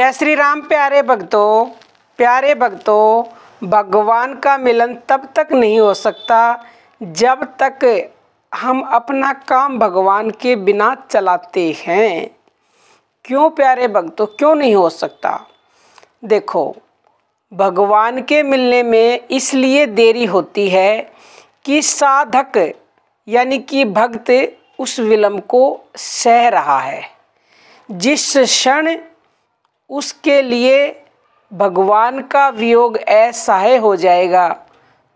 जय श्री राम प्यारे भक्तों प्यारे भक्तों भगवान का मिलन तब तक नहीं हो सकता जब तक हम अपना काम भगवान के बिना चलाते हैं क्यों प्यारे भक्तों क्यों नहीं हो सकता देखो भगवान के मिलने में इसलिए देरी होती है कि साधक यानी कि भक्त उस विलम्ब को सह रहा है जिस क्षण उसके लिए भगवान का वियोग असह्य हो जाएगा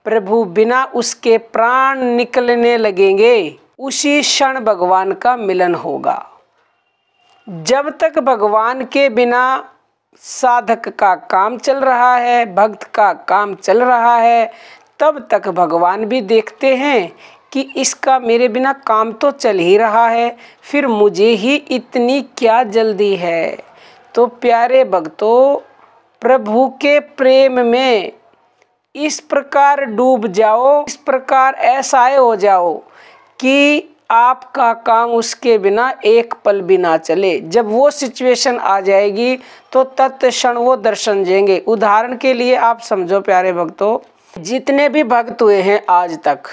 प्रभु बिना उसके प्राण निकलने लगेंगे उसी क्षण भगवान का मिलन होगा जब तक भगवान के बिना साधक का काम चल रहा है भक्त का काम चल रहा है तब तक भगवान भी देखते हैं कि इसका मेरे बिना काम तो चल ही रहा है फिर मुझे ही इतनी क्या जल्दी है तो प्यारे भक्तों प्रभु के प्रेम में इस प्रकार डूब जाओ इस प्रकार ऐसा हो जाओ कि आपका काम उसके बिना एक पल भी ना चले जब वो सिचुएशन आ जाएगी तो तत्क्षण वो दर्शन देंगे उदाहरण के लिए आप समझो प्यारे भक्तों जितने भी भक्त हुए हैं आज तक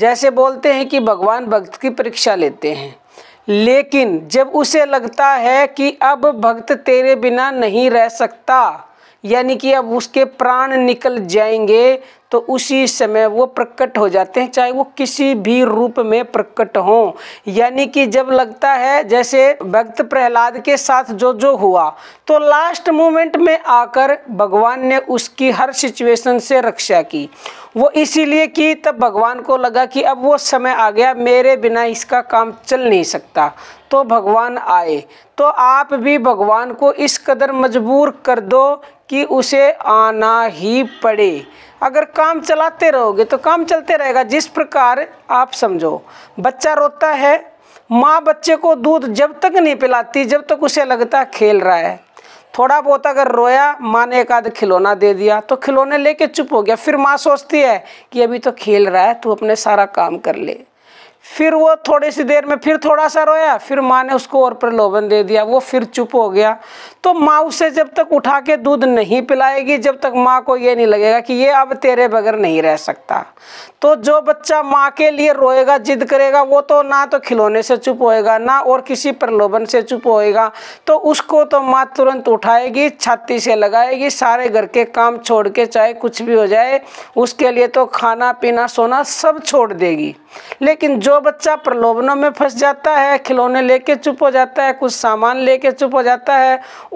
जैसे बोलते हैं कि भगवान भक्त की परीक्षा लेते हैं लेकिन जब उसे लगता है कि अब भक्त तेरे बिना नहीं रह सकता यानी कि अब उसके प्राण निकल जाएंगे तो उसी समय वो प्रकट हो जाते हैं चाहे वो किसी भी रूप में प्रकट हों यानी कि जब लगता है जैसे भक्त प्रहलाद के साथ जो जो हुआ तो लास्ट मोमेंट में आकर भगवान ने उसकी हर सिचुएशन से रक्षा की वो इसीलिए कि तब भगवान को लगा कि अब वो समय आ गया मेरे बिना इसका काम चल नहीं सकता तो भगवान आए तो आप भी भगवान को इस कदर मजबूर कर दो कि उसे आना ही पड़े अगर काम चलाते रहोगे तो काम चलते रहेगा जिस प्रकार आप समझो बच्चा रोता है माँ बच्चे को दूध जब तक नहीं पिलाती जब तक उसे लगता खेल रहा है थोड़ा बहुत अगर रोया माँ ने एक आध खिलौना दे दिया तो खिलौने लेके चुप हो गया फिर माँ सोचती है कि अभी तो खेल रहा है तू अपने सारा काम कर ले फिर वो थोड़ी सी देर में फिर थोड़ा सा रोया फिर माँ ने उसको और प्रलोभन दे दिया वो फिर चुप हो गया तो माँ उसे जब तक उठा के दूध नहीं पिलाएगी जब तक माँ को ये नहीं लगेगा कि ये अब तेरे बगैर नहीं रह सकता तो जो बच्चा माँ के लिए रोएगा जिद करेगा वो तो ना तो खिलौने से चुप होएगा ना और किसी प्रलोभन से चुप होएगा तो उसको तो माँ तुरंत उठाएगी छाती से लगाएगी सारे घर के काम छोड़ के चाहे कुछ भी हो जाए उसके लिए तो खाना पीना सोना सब छोड़ देगी लेकिन जो जो बच्चा प्रलोभनों में फंस जाता है खिलौने लेके चुप हो जाता है कुछ सामान लेके चुप हो जाता है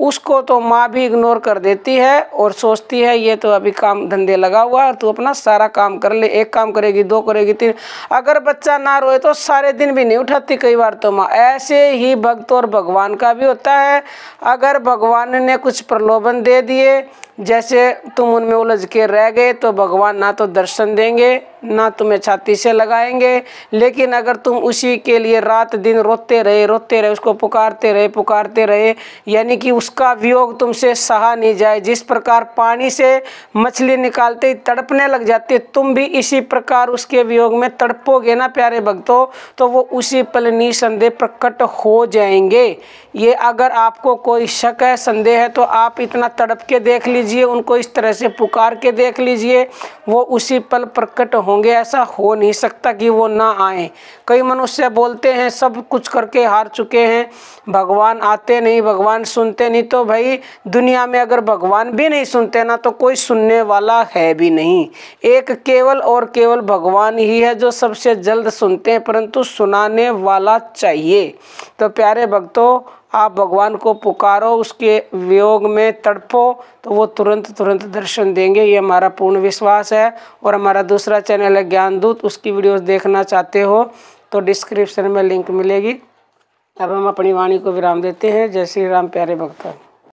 उसको तो माँ भी इग्नोर कर देती है और सोचती है ये तो अभी काम धंधे लगा हुआ है तू अपना सारा काम कर ले एक काम करेगी दो करेगी तीन अगर बच्चा ना रोए तो सारे दिन भी नहीं उठाती कई बार तो माँ ऐसे ही भक्त और भगवान का भी होता है अगर भगवान ने कुछ प्रलोभन दे दिए जैसे तुम उनमें उलझ के रह गए तो भगवान ना तो दर्शन देंगे ना तुम्हें छाती से लगाएंगे लेकिन अगर तुम उसी के लिए रात दिन रोते रहे रोते रहे उसको पुकारते रहे पुकारते रहे यानी कि उसका वियोग तुमसे सहा नहीं जाए जिस प्रकार पानी से मछली निकालते ही तड़पने लग जाती तुम भी इसी प्रकार उसके वियोग में तड़पोगे ना प्यारे भक्तों तो वो उसी पल निसंदेह प्रकट हो जाएंगे ये अगर आपको कोई शक है संदेह है तो आप इतना तड़प के देख लीजिए उनको इस तरह से पुकार के देख लीजिए वो उसी पल प्रकट हो होंगे ऐसा हो नहीं सकता कि वो ना आए कई मनुष्य बोलते हैं सब कुछ करके हार चुके हैं भगवान आते नहीं भगवान सुनते नहीं तो भाई दुनिया में अगर भगवान भी नहीं सुनते ना तो कोई सुनने वाला है भी नहीं एक केवल और केवल भगवान ही है जो सबसे जल्द सुनते हैं परंतु सुनाने वाला चाहिए तो प्यारे भक्तों आप भगवान को पुकारो उसके वियोग में तड़पो तो वो तुरंत तुरंत दर्शन देंगे ये हमारा पूर्ण विश्वास है और हमारा दूसरा चैनल है ज्ञान दूत उसकी वीडियोस देखना चाहते हो तो डिस्क्रिप्शन में लिंक मिलेगी अब हम अपनी वाणी को विराम देते हैं जय श्री राम प्यारे भक्तों